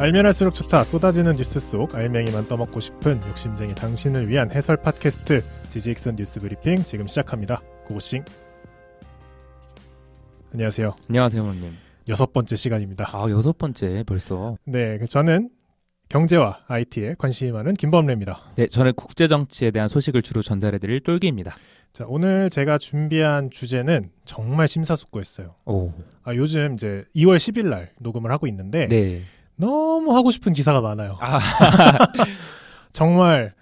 알면 할수록 좋다 쏟아지는 뉴스 속 알맹이만 떠먹고 싶은 욕심쟁이 당신을 위한 해설 팟캐스트 지지익선 뉴스 브리핑 지금 시작합니다. 고고싱 안녕하세요. 안녕하세요, 형님. 여섯 번째 시간입니다. 아, 여섯 번째 벌써. 네, 그 저는 경제와 IT에 관심이 많은 김범래입니다. 네, 저는 국제 정치에 대한 소식을 주로 전달해드릴 똘기입니다. 자, 오늘 제가 준비한 주제는 정말 심사숙고했어요. 오. 아, 요즘 이제 2월 10일 날 녹음을 하고 있는데 네. 너무 하고 싶은 기사가 많아요. 아. 정말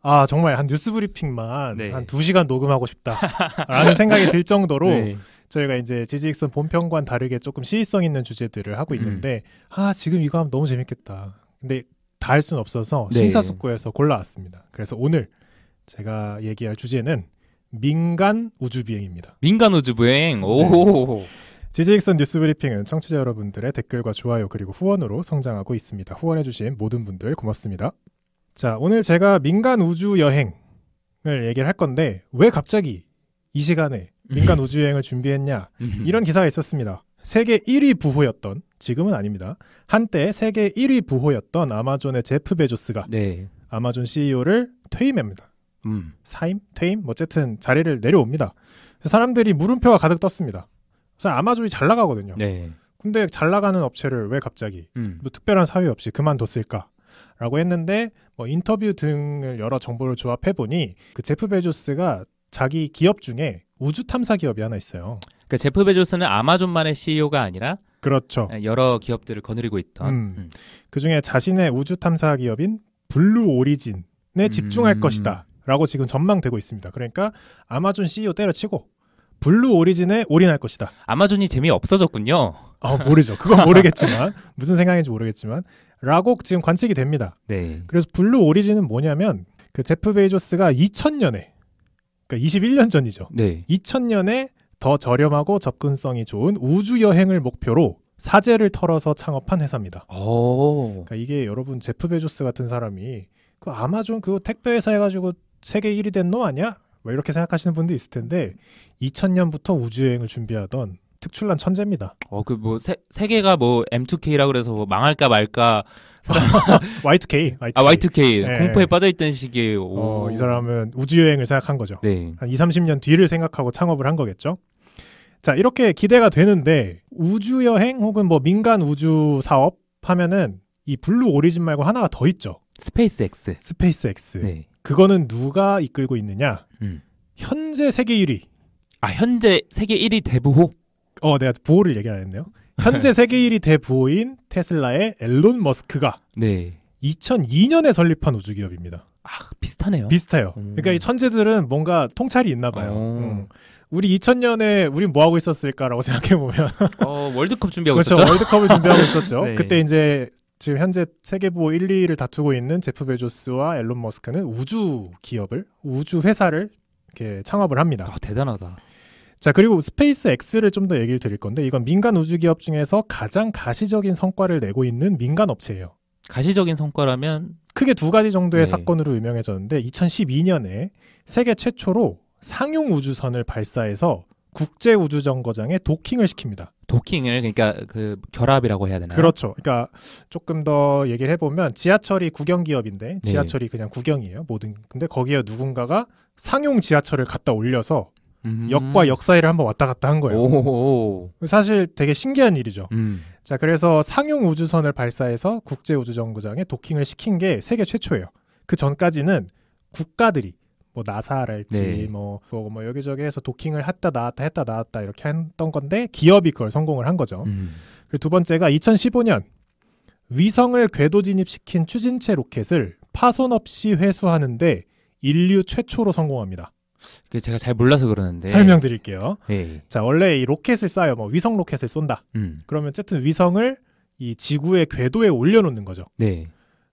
아 정말 한 뉴스 브리핑만 네. 한2 시간 녹음하고 싶다라는 생각이 들 정도로 네. 저희가 이제 지지익선 본편과 다르게 조금 시의성 있는 주제들을 하고 음. 있는데 음. 아 지금 이거 하면 너무 재밌겠다. 근데 다 할 수는 없어서 네. 심사숙고해서 골라왔습니다. 그래서 오늘 제가 얘기할 주제는 민간 우주 비행입니다. 민간 우주 비행. 네. 오. 지지익선 뉴스브리핑은 청취자 여러분들의 댓글과 좋아요 그리고 후원으로 성장하고 있습니다. 후원해주신 모든 분들 고맙습니다. 자 오늘 제가 민간 우주 여행을 얘기를 할 건데 왜 갑자기 이 시간에 민간 우주 여행을 준비했냐 음. 이런 기사가 있었습니다. 세계 1위 부호였던 지금은 아닙니다. 한때 세계 1위 부호였던 아마존의 제프 베조스가 네. 아마존 CEO를 퇴임합니다. 음. 사임, 퇴임, 뭐 어쨌든 자리를 내려옵니다. 사람들이 물음표가 가득 떴습니다. 사실 아마존이 잘 나가거든요. 네. 근데 잘 나가는 업체를 왜 갑자기 음. 뭐 특별한 사유 없이 그만뒀을까? 라고 했는데 뭐 인터뷰 등을 여러 정보를 조합해 보니 그 제프 베조스가 자기 기업 중에 우주 탐사 기업이 하나 있어요. 그 제프 베조스는 아마존만의 CEO가 아니라 그렇죠. 네, 여러 기업들을 거느리고 있던 음. 음. 그 중에 자신의 우주 탐사 기업인 블루 오리진에 집중할 음. 것이다라고 지금 전망되고 있습니다. 그러니까 아마존 CEO 때려치고 블루 오리진에 올인할 것이다. 아마존이 재미 없어졌군요. 아 모르죠. 그건 모르겠지만 무슨 생각인지 모르겠지만 라고 지금 관측이 됩니다. 네. 그래서 블루 오리진은 뭐냐면 그 제프 베이조스가 2000년에 그러니까 21년 전이죠. 네. 2000년에 더 저렴하고 접근성이 좋은 우주 여행을 목표로 사재를 털어서 창업한 회사입니다. 오. 어. 그러니까 이게 여러분 제프 베조스 같은 사람이 그 아마존 그거 택배 회사 해가지고 세계 1위 된노 아니야? 뭐 이렇게 생각하시는 분도 있을 텐데 2000년부터 우주여행을 준비하던 특출난 천재입니다. 어 그 뭐 세계가 뭐 M2K라 그래서 뭐 망할까 말까 Y2K, Y2K. 아 Y2K 네. 예. 공포에 빠져있던 시기에 어, 이 사람은 우주여행을 생각한 거죠. 네. 한 2, 30년 뒤를 생각하고 창업을 한 거겠죠. 자 이렇게 기대가 되는데 우주여행 혹은 뭐 민간 우주 사업 하면은 이 블루 오리진 말고 하나가 더 있죠. 스페이스 X. 스페이스 X. 네. 그거는 누가 이끌고 있느냐? 음. 현재 세계 1위. 아 현재 세계 1위 대부호? 어, 내가 부호를 얘기 안 했네요. 현재 세계 1위 대부호인 테슬라의 앨론 머스크가 네. 2002년에 설립한 우주 기업입니다. 아, 비슷하네요. 비슷해요. 음. 그러니까 이 천재들은 뭔가 통찰이 있나 봐요. 어. 음. 우리 2000년에 우리 뭐 하고 있었을까라고 생각해 보면 어, 월드컵 준비하고 그렇죠. 있었죠. 월드컵을 준비하고 있었죠. 네. 그때 이제 지금 현재 세계부 1, 2위를 다투고 있는 제프 베조스와 앨런 머스크는 우주 기업을 우주 회사를 이렇게 창업을 합니다. 아, 대단하다. 자 그리고 스페이스 X를 좀 더 얘기를 드릴 건데 이건 민간 우주 기업 중에서 가장 가시적인 성과를 내고 있는 민간 업체예요. 가시적인 성과라면 크게 두 가지 정도의 네. 사건으로 유명해졌는데 2012년에 세계 최초로 상용 우주선을 발사해서 국제 우주 정거장에 도킹을 시킵니다. 도킹을 그러니까 그 결합이라고 해야 되나요? 그렇죠. 그러니까 조금 더 얘기를 해보면 지하철이 국영 기업인데 네. 지하철이 네. 그냥 국영이에요. 모든 근데 거기에 누군가가 상용 지하철을 갖다 올려서 음. 역과 역 사이를 한번 왔다 갔다 한 거예요. 오 사실 되게 신기한 일이죠. 음. 자, 그래서 상용 우주선을 발사해서 국제 우주 정거장에 도킹을 시킨 게 세계 최초예요. 그 전까지는 국가들이 뭐 나사랄지 네. 뭐, 뭐, 여기저기 해서 도킹을 했다 나왔다 했다 나왔다 이렇게 했던 건데 기업이 그걸 성공을 한 거죠. 음. 그리고 두 번째가 2015년 위성을 궤도 진입시킨 추진체 로켓을 파손 없이 회수하는데 인류 최초로 성공합니다. 그 제가 잘 몰라서 그러는데 설명드릴게요. 네. 자 원래 이 로켓을 쏴요. 뭐 위성 로켓을 쏜다. 음. 그러면 어쨌든 위성을 이 지구의 궤도에 올려놓는 거죠. 네.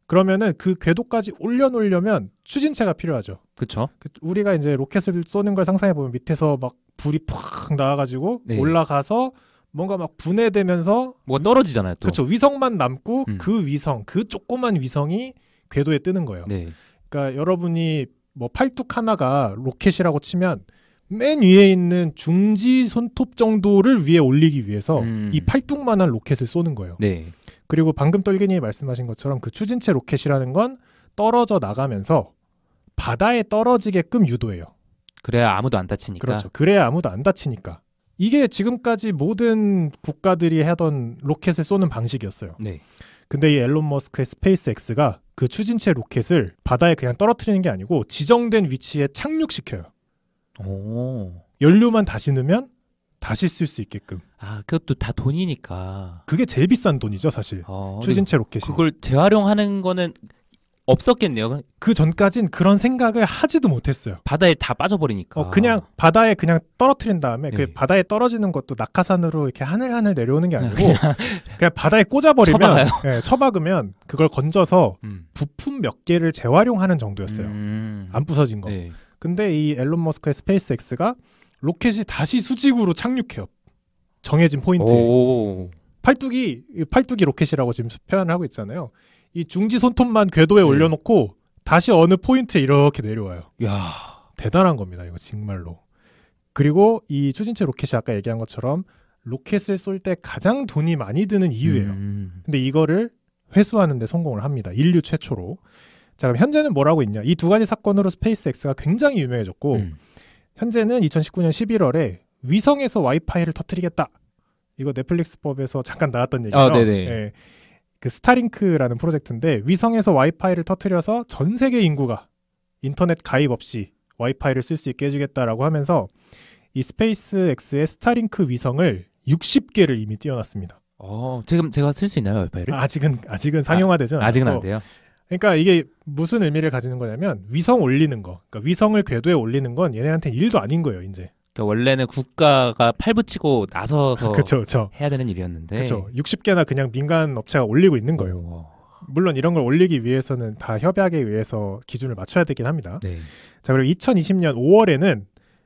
그러면은 그 궤도까지 올려놓으려면 추진체가 필요하죠. 그렇죠. 그 우리가 이제 로켓을 쏘는 걸 상상해 보면 밑에서 막 불이 팍 나와가지고 네. 올라가서 뭔가 막 분해되면서 뭐가 떨어지잖아요. 그렇죠. 위성만 남고 음. 그 위성, 그 조그만 위성이 궤도에 뜨는 거예요. 네. 그러니까 여러분이 뭐 팔뚝 하나가 로켓이라고 치면 맨 위에 있는 중지 손톱 정도를 위에 올리기 위해서 음. 이 팔뚝만한 로켓을 쏘는 거예요. 네. 그리고 방금 떨기님이 말씀하신 것처럼 그 추진체 로켓이라는 건 떨어져 나가면서 바다에 떨어지게끔 유도해요. 그래야 아무도 안 다치니까. 그렇죠. 그래야 아무도 안 다치니까. 이게 지금까지 모든 국가들이 하던 로켓을 쏘는 방식이었어요. 네. 근데 이 앨런 머스크의 스페이스X가 그 추진체 로켓을 바다에 그냥 떨어뜨리는 게 아니고 지정된 위치에 착륙시켜요. 오. 연료만 다시 넣으면 다시 쓸 수 있게끔. 아, 그것도 다 돈이니까. 그게 제일 비싼 돈이죠, 사실. 어, 추진체 로켓이. 그걸 재활용하는 거는 없었겠네요. 그 전까진 그런 생각을 하지도 못했어요. 바다에 다 빠져버리니까. 어, 그냥 바다에 그냥 떨어뜨린 다음에 네. 그 예. 바다에 떨어지는 것도 낙하산으로 이렇게 하늘하늘 내려오는 게 아니고 그냥, 그냥 바다에 꽂아버리면 예, 처박으면 그걸 건져서 음. 부품 몇 개를 재활용하는 정도였어요. 음. 안 부서진 거. 네. 근데 이 앨런 머스크의 스페이스X가 로켓이 다시 수직으로 착륙해요. 정해진 포인트. 팔뚝이 팔뚝이 로켓이라고 지금 표현을 하고 있잖아요. 이 중지 손톱만 궤도에 네. 올려놓고 다시 어느 포인트에 이렇게 내려와요. 야 대단한 겁니다. 이거 정말로. 그리고 이 추진체 로켓이 아까 얘기한 것처럼 로켓을 쏠 때 가장 돈이 많이 드는 이유예요. 음. 음, 음. 근데 이거를 회수하는데 성공을 합니다. 인류 최초로. 자 그럼 현재는 뭐라고 있냐? 이 두 가지 사건으로 스페이스X가 굉장히 유명해졌고. 음. 현재는 2019년 11월에 위성에서 와이파이를 터뜨리겠다. 이거 넷플릭스 법에서 잠깐 나왔던 얘기죠. 아, 네네. 예, 그 스타링크라는 프로젝트인데 위성에서 와이파이를 터뜨려서 전 세계 인구가 인터넷 가입 없이 와이파이를 쓸 수 있게 해주겠다라고 하면서 이 스페이스X의 스타링크 위성을 60개를 이미 띄워놨습니다. 어, 지금 제가 쓸 수 있나요 와이파이를? 아직은 아직은 상용화되죠. 아, 아직은 안 돼요. 그러니까 이게 무슨 의미를 가지는 거냐면 위성 올리는 거, 그러니까 위성을 궤도에 올리는 건 얘네한테 일도 아닌 거예요, 이제. 그러니까 원래는 국가가 팔붙이고 나서서 그쵸, 그쵸. 해야 되는 일이었는데. 그렇 60개나 그냥 민간 업체가 올리고 있는 거예요. 오. 물론 이런 걸 올리기 위해서는 다 협약에 의해서 기준을 맞춰야 되긴 합니다. 네. 자, 그리고 2020년 5월에는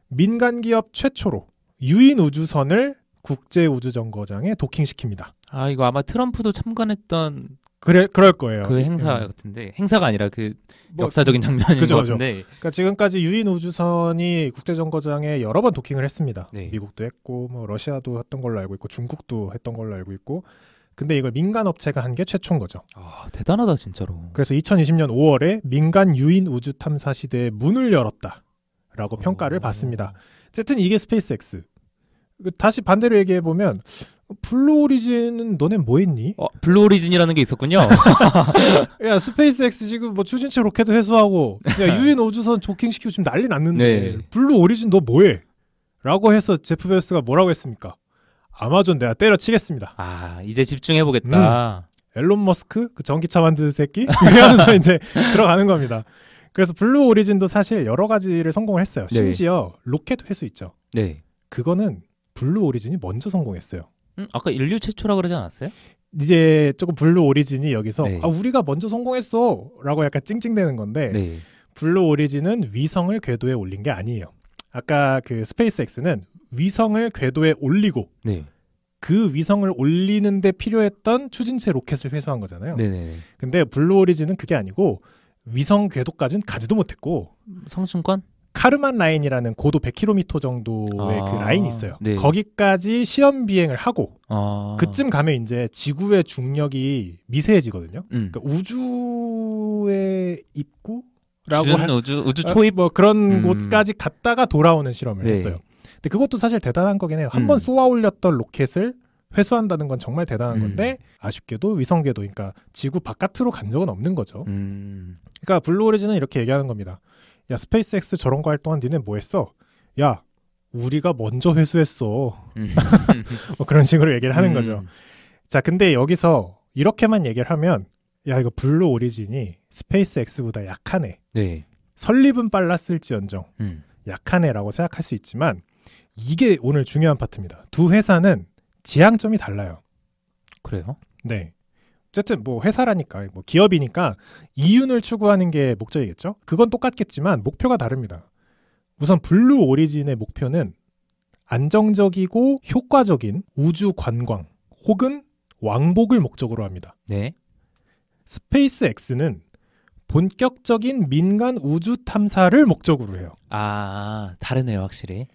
민간 기업 최초로 유인 우주선을 국제 우주정거장에 도킹시킵니다. 아, 이거 아마 트럼프도 참관했던 그래 그럴 거예요. 그 행사 음. 같은데 행사가 아니라 그 뭐, 역사적인 장면인 그죠, 것 같은데. 그죠. 그러니까 지금까지 유인 우주선이 국제 정거장에 여러 번 도킹을 했습니다. 네. 미국도 했고 뭐 러시아도 했던 걸로 알고 있고 중국도 했던 걸로 알고 있고 근데 이걸 민간 업체가 한 게 최초인 거죠. 아 대단하다 진짜로. 그래서 2020년 5월에 민간 유인 우주 탐사 시대의 문을 열었다라고 평가를 어. 받습니다. 어쨌든 이게 스페이스X. 그 다시 반대로 얘기해 보면 블루 오리진은 너네 뭐 했니? 어, 블루 오리진이라는 게 있었군요. 야, 스페이스X 지금 뭐 추진체 로켓도 회수하고 야, 유인 우주선 조킹시키고 지금 난리 났는데 네. 블루 오리진 너 뭐 해? 라고 해서 제프 베스가 뭐라고 했습니까? 아마존 내가 때려치겠습니다. 아, 이제 집중해 보겠다. 음, 앨런 머스크 그 전기차 만드는 새끼 러면서 이제 들어가는 겁니다. 그래서 블루 오리진도 사실 여러 가지를 성공을 했어요. 네. 심지어 네. 로켓 회수 있죠. 네. 그거는 블루 오리진이 먼저 성공했어요. 음, 아까 인류 최초라 그러지 않았어요? 이제 조금 블루 오리진이 여기서 네. 아 우리가 먼저 성공했어라고 약간 찡찡대는 건데 네. 블루 오리진은 위성을 궤도에 올린 게 아니에요. 아까 그 스페이스X는 위성을 궤도에 올리고 네. 그 위성을 올리는데 필요했던 추진체 로켓을 회수한 거잖아요. 네네. 네, 네. 근데 블루 오리진은 그게 아니고 위성 궤도까지는 가지도 못했고 성층권? 카르만 라인이라는 고도 100km 정도의 그 아, 그 라인이 있어요. 네. 거기까지 시험 비행을 하고 아. 그쯤 가면 이제 지구의 중력이 미세해지거든요. 음. 그러니까 우주의 입구라고 할, 우주 우주 어, 초입 뭐 그런 음. 곳까지 갔다가 돌아오는 실험을 네. 했어요. 근데 그것도 사실 대단한 거긴 해요. 한번 음. 쏘아 올렸던 로켓을 회수한다는 건 정말 대단한 음. 건데 아쉽게도 위성궤도 그러니까 지구 바깥으로 간 적은 없는 거죠. 음. 그러니까 블루 오리진은 이렇게 얘기하는 겁니다. 야스페이스엑스 저런 거 할 동안 니네 뭐 했어? 야 우리가 먼저 회수했어. 음. 뭐 그런 식으로 얘기를 하는 음. 거죠. 자 근데 여기서 이렇게만 얘기를 하면 야 이거 블루 오리진이 스페이스 엑스보다 약하네. 네. 설립은 빨랐을지언정 음. 약하네라고 생각할 수 있지만 이게 오늘 중요한 파트입니다. 두 회사는 지향점이 달라요. 그래요? 네. 어쨌든 뭐 회사라니까 뭐 기업이니까 이윤을 추구하는 게 목적이겠죠. 그건 똑같겠지만 목표가 다릅니다. 우선 블루 오리진의 목표는 안정적이고 효과적인 우주 관광 혹은 왕복을 목적으로 합니다. 네. 스페이스 X는 본격적인 민간 우주 탐사를 목적으로 해요. 아, 다르네요, 확실히.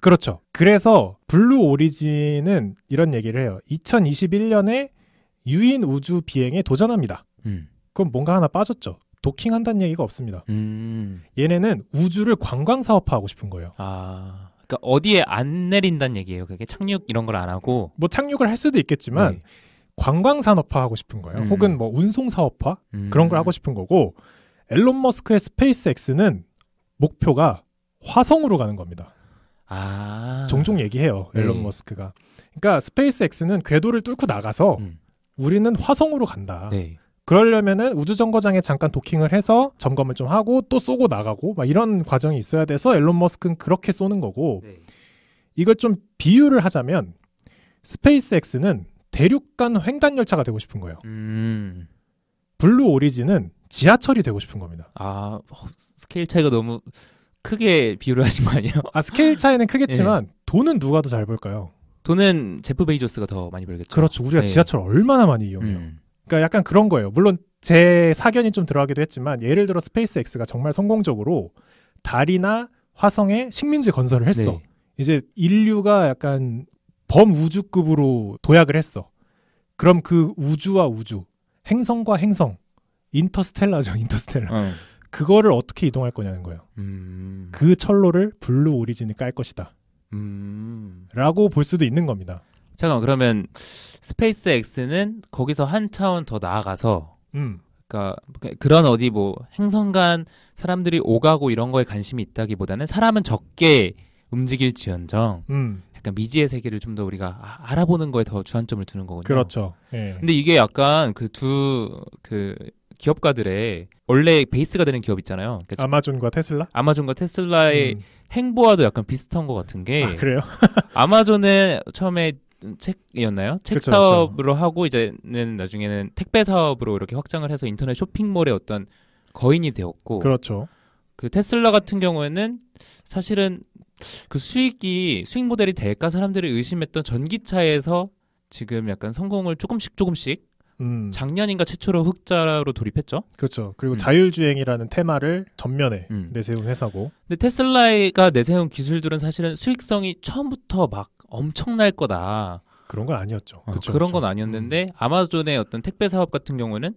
그렇죠. 그래서 블루 오리진은 이런 얘기를 해요. 2021년에 유인 우주 비행에 도전합니다. 음. 그럼 뭔가 하나 빠졌죠. 도킹한다는 얘기가 없습니다. 음. 얘네는 우주를 관광 사업화하고 싶은 거예요. 아, 그러니까 어디에 안 내린다는 얘기예요. 그게 착륙 이런 걸 안 하고 뭐 착륙을 할 수도 있겠지만 네. 관광 산업화하고 싶은 거예요. 음. 혹은 뭐 운송 사업화 그런 걸 음. 하고 싶은 거고 앨런 머스크의 스페이스X는 목표가 화성으로 가는 겁니다. 아. 종종 얘기해요. 네. 앨런 머스크가. 그러니까 스페이스X는 궤도를 뚫고 나가서 음. 우리는 화성으로 간다. 네. 그러려면은 우주 정거장에 잠깐 도킹을 해서 점검을 좀 하고 또 쏘고 나가고 막 이런 과정이 있어야 돼서 앨런 머스크는 그렇게 쏘는 거고 네. 이걸 좀 비유를 하자면 스페이스X는 대륙간 횡단 열차가 되고 싶은 거예요. 음. 블루 오리진은 지하철이 되고 싶은 겁니다. 아 어, 스케일 차이가 너무 크게 비유를 하신 거 아니에요? 아 스케일 차이는 크겠지만 예. 돈은 누가 더 잘 벌까요? 돈은 제프 베이조스가 더 많이 벌겠죠. 그렇죠. 우리가 네. 지하철 얼마나 많이 이용해요. 음. 그러니까 약간 그런 거예요. 물론 제 사견이 좀 들어가기도 했지만 예를 들어 스페이스X가 정말 성공적으로 달이나 화성에 식민지 건설을 했어. 네. 이제 인류가 약간 범우주급으로 도약을 했어. 그럼 그 우주와 우주, 행성과 행성, 인터스텔라죠, 인터스텔라. 어. 그거를 어떻게 이동할 거냐는 거예요. 음... 그 철로를 블루 오리진이 깔 것이다. 음. 라고 볼 수도 있는 겁니다. 잠깐 그러면 스페이스X는 거기서 한 차원 더 나아가서 음. 그러니까 그런 어디 뭐 행성 간 사람들이 오가고 이런 거에 관심이 있다기보다는 사람은 적게 움직일지언정 음. 약간 미지의 세계를 좀 더 우리가 아, 알아보는 거에 더 주안점을 두는 거거든요. 그렇죠. 예. 근데 이게 약간 그 두그 그 기업가들의 원래 베이스가 되는 기업 있잖아요. 그러니까 아마존과 테슬라? 아마존과 테슬라의 음. 행보와도 약간 비슷한 것 같은 게 아, 그래요? 아마존에 처음에 책이었나요? 책 그쵸, 사업으로 그쵸. 하고 이제는 나중에는 택배 사업으로 이렇게 확장을 해서 인터넷 쇼핑몰의 어떤 거인이 되었고 그렇죠. 그 테슬라 같은 경우에는 사실은 그 수익이 수익 모델이 될까 사람들이 의심했던 전기차에서 지금 약간 성공을 조금씩 조금씩 음. 작년인가 최초로 흑자로 돌입했죠. 그렇죠. 그리고 음. 자율주행이라는 테마를 전면에 음. 내세운 회사고. 근데 테슬라가 내세운 기술들은 사실은 수익성이 처음부터 막 엄청날 거다. 그런 건 아니었죠. 어, 그쵸, 그런 그쵸. 건 아니었는데 아마존의 어떤 택배 사업 같은 경우는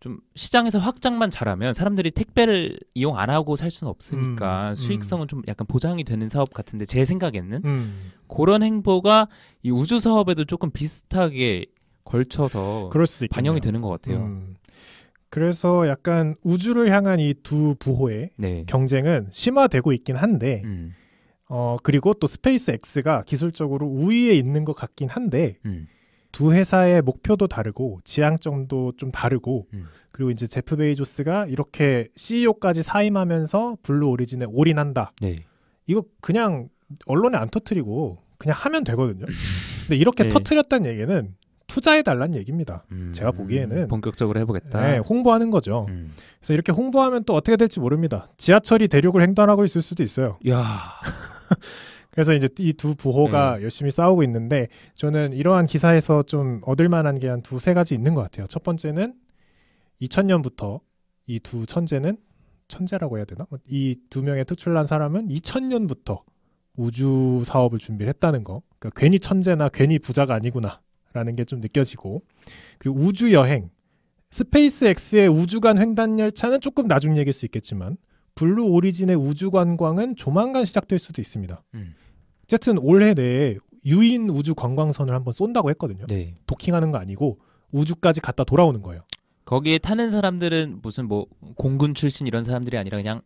좀 시장에서 확장만 잘하면 사람들이 택배를 이용 안 하고 살 수는 없으니까 음, 음. 수익성은 음. 좀 약간 보장이 되는 사업 같은데 제 생각에는 음. 그런 행보가 이 우주 사업에도 조금 비슷하게 걸쳐서 그럴 수도 반영이 되는 것 같아요. 음. 그래서 약간 우주를 향한 이 두 부호의 네. 경쟁은 심화되고 있긴 한데 음. 어 그리고 또 스페이스 X가 기술적으로 우위에 있는 것 같긴 한데 음. 두 회사의 목표도 다르고 지향점도 좀 다르고 음. 그리고 이제 제프 베이조스가 이렇게 CEO까지 사임하면서 블루 오리진에 올인한다. 네. 이거 그냥 언론에 안 터트리고 그냥 하면 되거든요. 근데 이렇게 네. 터트렸다는 얘기는 투자해 달란 얘기입니다. 음, 제가 보기에는 본격적으로 해보겠다. 네, 홍보하는 거죠. 음. 그래서 이렇게 홍보하면 또 어떻게 될지 모릅니다. 지하철이 대륙을 횡단하고 있을 수도 있어요. 야. 그래서 이제 이 두 부호가 네. 열심히 싸우고 있는데 저는 이러한 기사에서 좀 얻을 만한 게 한 두세 가지 있는 것 같아요. 첫 번째는 2000년부터 이 두 천재는 천재라고 해야 되나? 이 두 명의 특출난 사람은 2000년부터 우주 사업을 준비를 했다는 거. 그러니까 괜히 천재나 괜히 부자가 아니구나. 라는 게 좀 느껴지고 그리고 우주 여행 스페이스X의 우주간 횡단 열차는 조금 나중 얘기일 수 있겠지만 블루 오리진의 우주 관광은 조만간 시작될 수도 있습니다. 음. 어쨌든 올해 내에 유인 우주 관광선을 한번 쏜다고 했거든요. 네. 도킹하는 거 아니고 우주까지 갔다 돌아오는 거예요. 거기에 타는 사람들은 무슨 뭐 공군 출신 이런 사람들이 아니라 그냥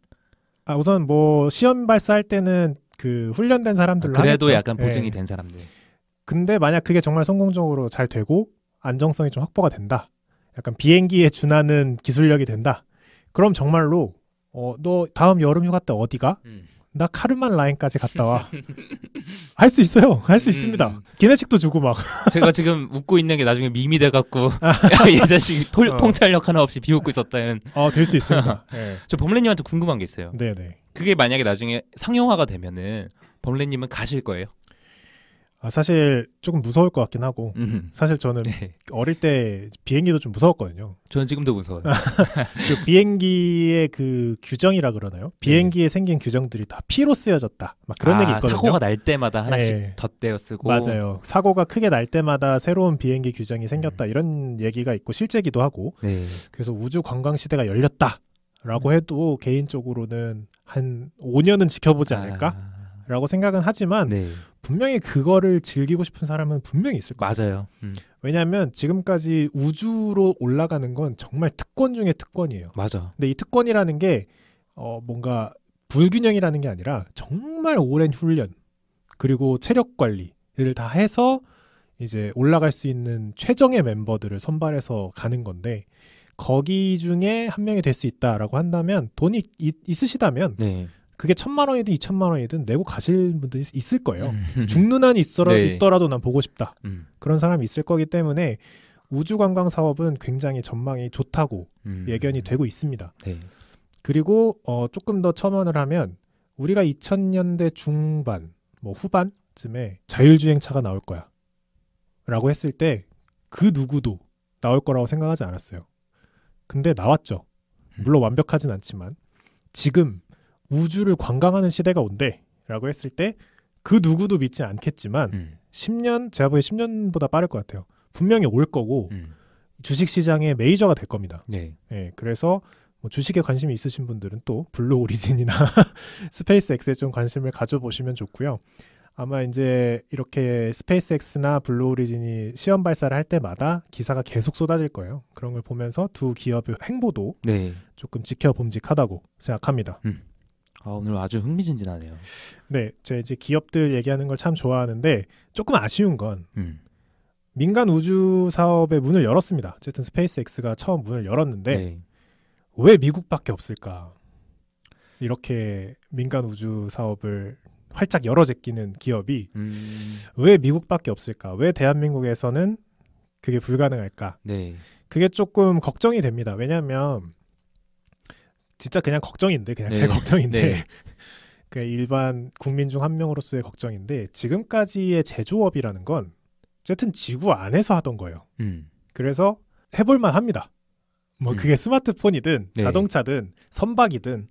아 우선 뭐 시험 발사할 때는 그 훈련된 사람들로 아, 그래도 하겠죠. 약간 보증이 네. 된 사람들. 근데 만약 그게 정말 성공적으로 잘 되고 안정성이 좀 확보가 된다. 약간 비행기에 준하는 기술력이 된다. 그럼 정말로 어, 너 다음 여름 휴가 때 어디가? 음. 나 카르만 라인까지 갔다 와. 할 수 있어요. 할수 음. 있습니다. 기내식도 주고 막. 제가 지금 웃고 있는 게 나중에 밈이 돼갖고 예전식 아. 톨, 어. 통찰력 하나 없이 비웃고 있었다는. 어, 될 수 있습니다. 네. 저 범례님한테 궁금한 게 있어요. 네네. 네. 그게 만약에 나중에 상용화가 되면은 범례님은 가실 거예요? 아, 사실 조금 무서울 것 같긴 하고 음흠. 사실 저는 네. 어릴 때 비행기도 좀 무서웠거든요. 저는 지금도 무서워요. 그 비행기의 그 규정이라 그러나요? 네. 비행기에 네. 생긴 규정들이 다 피로 쓰여졌다. 막 그런 아, 얘기 있거든요. 사고가 날 때마다 하나씩 네. 덧대어 쓰고 맞아요. 사고가 크게 날 때마다 새로운 비행기 규정이 음. 생겼다 음. 이런 얘기가 있고 실제기도 하고 네. 그래서 우주 관광 시대가 열렸다라고 음. 해도 개인적으로는 한 5년은 지켜보지 아. 않을까? 아. 라고 생각은 하지만 네. 분명히 그거를 즐기고 싶은 사람은 분명히 있을 거예요. 맞아요. 음. 왜냐하면 지금까지 우주로 올라가는 건 정말 특권 중의 특권이에요. 맞아. 근데 이 특권이라는 게 어, 뭔가 불균형이라는 게 아니라 정말 오랜 훈련 그리고 체력 관리를 다 해서 이제 올라갈 수 있는 최정의 멤버들을 선발해서 가는 건데 거기 중에 한 명이 될 수 있다라고 한다면 돈이 있, 으시다면 네. 그게 천만 원이든 이천만 원이든 내고 가실 분들이 있을 거예요. 음. 죽는 한 있어라, 네. 있더라도 난 보고 싶다. 음. 그런 사람이 있을 거기 때문에 우주 관광 사업은 굉장히 전망이 좋다고 음. 예견이 되고 있습니다. 네. 그리고 어, 조금 더 첨언을 하면 우리가 2000년대 중반, 뭐 후반쯤에 자율주행차가 나올 거야. 라고 했을 때 그 누구도 나올 거라고 생각하지 않았어요. 근데 나왔죠. 음. 물론 완벽하진 않지만 지금 우주를 관광하는 시대가 온대 라고 했을 때 그 누구도 믿지 않겠지만 음. 10년 제가 보기에 10년보다 빠를 것 같아요. 분명히 올 거고 음. 주식 시장의 메이저가 될 겁니다. 네. 네 그래서 뭐 주식에 관심이 있으신 분들은 또 블루 오리진이나 스페이스X에 좀 관심을 가져보시면 좋고요. 아마 이제 이렇게 스페이스X나 블루 오리진이 시험 발사를 할 때마다 기사가 계속 쏟아질 거예요. 그런 걸 보면서 두 기업의 행보도 네. 조금 지켜봄직하다고 생각합니다. 음. 아, 오늘 아주 흥미진진하네요. 네, 제가 이제 기업들 얘기하는 걸 참 좋아하는데 조금 아쉬운 건 음. 민간 우주 사업의 문을 열었습니다. 어쨌든 스페이스X가 처음 문을 열었는데 네. 왜 미국밖에 없을까? 이렇게 민간 우주 사업을 활짝 열어 제끼는 기업이 음. 왜 미국밖에 없을까? 왜 대한민국에서는 그게 불가능할까? 네. 그게 조금 걱정이 됩니다. 왜냐하면 진짜 그냥 걱정인데 그냥 제 네. 걱정인데 네. 그 일반 국민 중 한 명으로서의 걱정인데 지금까지의 제조업이라는 건 어쨌든 지구 안에서 하던 거예요. 음. 그래서 해볼만 합니다. 뭐 음. 그게 스마트폰이든 네. 자동차든 선박이든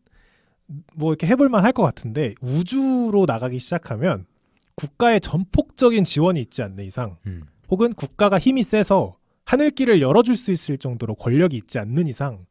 뭐 이렇게 해볼만 할 것 같은데 우주로 나가기 시작하면 국가의 전폭적인 지원이 있지 않는 이상 음. 혹은 국가가 힘이 세서 하늘길을 열어줄 수 있을 정도로 권력이 있지 않는 이상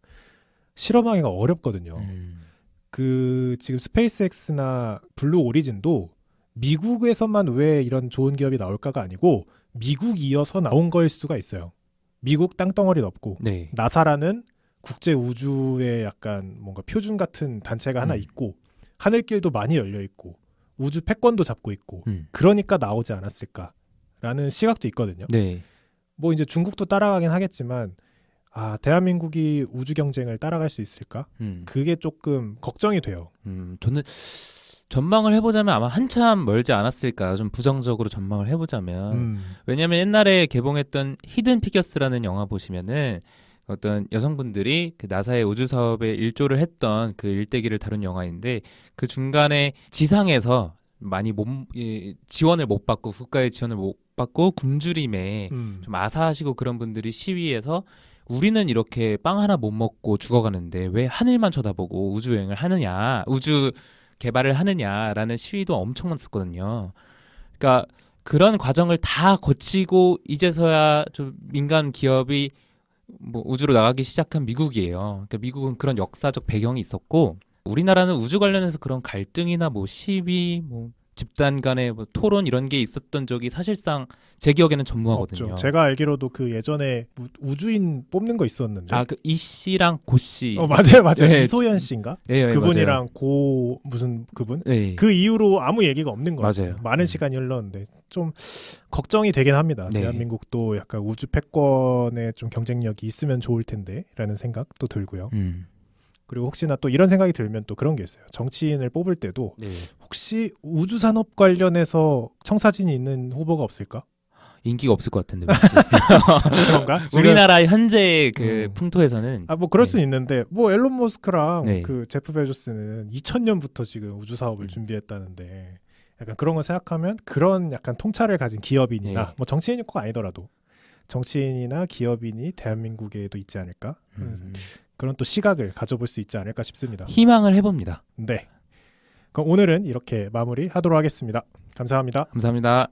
실험하기가 어렵거든요. 음. 그 지금 스페이스X나 블루 오리진도 미국에서만 왜 이런 좋은 기업이 나올까가 아니고 미국 이어서 나온 거일 수가 있어요. 미국 땅덩어리 넓고 네. 나사라는 국제 우주의 약간 뭔가 표준 같은 단체가 하나 음. 있고 하늘길도 많이 열려 있고 우주 패권도 잡고 있고 음. 그러니까 나오지 않았을까라는 시각도 있거든요. 네. 뭐 이제 중국도 따라가긴 하겠지만 아 대한민국이 우주 경쟁을 따라갈 수 있을까? 음. 그게 조금 걱정이 돼요. 음, 저는 전망을 해보자면 아마 한참 멀지 않았을까 좀 부정적으로 전망을 해보자면 음. 왜냐하면 옛날에 개봉했던 히든 피겨스라는 영화 보시면은 어떤 여성분들이 그 나사의 우주 사업에 일조를 했던 그 일대기를 다룬 영화인데 그 중간에 지상에서 많이 몸 예, 지원을 못 받고 국가의 지원을 못 받고 굶주림에 음. 좀 아사하시고 그런 분들이 시위해서 우리는 이렇게 빵 하나 못 먹고 죽어가는데 왜 하늘만 쳐다보고 우주 여행을 하느냐, 우주 개발을 하느냐라는 시위도 엄청 많았거든요. 그러니까 그런 과정을 다 거치고 이제서야 좀 민간 기업이 뭐 우주로 나가기 시작한 미국이에요. 그러니까 미국은 그런 역사적 배경이 있었고 우리나라는 우주 관련해서 그런 갈등이나 뭐 시위, 뭐 집단 간의 뭐 토론 이런 게 있었던 적이 사실상 제 기억에는 전무하거든요. 없죠. 제가 알기로도 그 예전에 우주인 뽑는 거 있었는데 아그 이씨랑 고씨 어 맞아요 맞아요 네. 이소연 씨인가 네, 네, 그분이랑 맞아요. 고 무슨 그분 예. 그 이후로 아무 얘기가 없는 거같아요 많은 네. 시간이 흘렀는데 좀 걱정이 되긴 합니다. 네. 대한민국도 약간 우주 패권에 좀 경쟁력이 있으면 좋을 텐데라는 생각도 들고요. 음. 그리고 혹시나 또 이런 생각이 들면 또 그런 게 있어요. 정치인을 뽑을 때도 네. 혹시 우주 산업 관련해서 청사진이 있는 후보가 없을까? 인기가 없을 것 같은데 왠 그런가? 우리나라 현재 그 음. 풍토에서는 아 뭐 그럴 네. 수는 있는데 뭐 앨런 머스크랑 네. 그 제프 베조스는 2000년부터 지금 우주 사업을 음. 준비했다는데 약간 그런 걸 생각하면 그런 약간 통찰을 가진 기업인이나 네. 뭐 정치인이 꼭 아니더라도 정치인이나 기업인이 대한민국에도 있지 않을까? 음. 그런 또 시각을 가져볼 수 있지 않을까 싶습니다. 희망을 해봅니다. 네. 그럼 오늘은 이렇게 마무리하도록 하겠습니다. 감사합니다. 감사합니다.